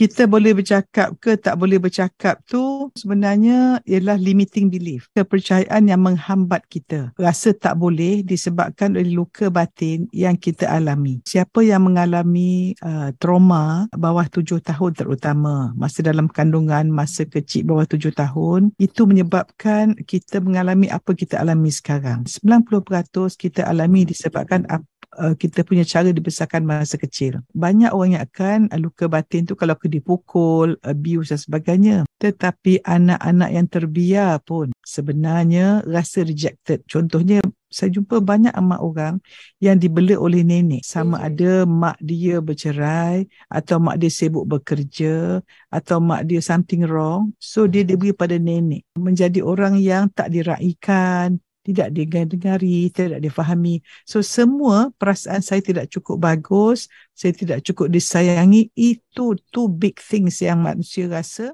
kita boleh bercakap ke tak boleh bercakap tu sebenarnya ialah limiting belief kepercayaan yang menghambat kita rasa tak boleh disebabkan oleh luka batin yang kita alami siapa yang mengalami uh, trauma bawah tujuh tahun terutama masa dalam kandungan masa kecil bawah tujuh tahun itu menyebabkan kita mengalami apa kita alami sekarang 90% kita alami disebabkan apa uh, kita punya cara dibesarkan masa kecil. Banyak orang yang akan uh, luka batin tu kalau dipukul, abuse uh, dan sebagainya. Tetapi anak-anak yang terbiar pun sebenarnya rasa rejected. Contohnya saya jumpa banyak amat orang yang dibela oleh nenek. Sama hmm. ada mak dia bercerai atau mak dia sibuk bekerja atau mak dia something wrong. So dia hmm. diberi pada nenek. Menjadi orang yang tak diraikan, tidak didengari, tidak difahami. So semua perasaan saya tidak cukup bagus, saya tidak cukup disayangi, itu two big things yang manusia rasa.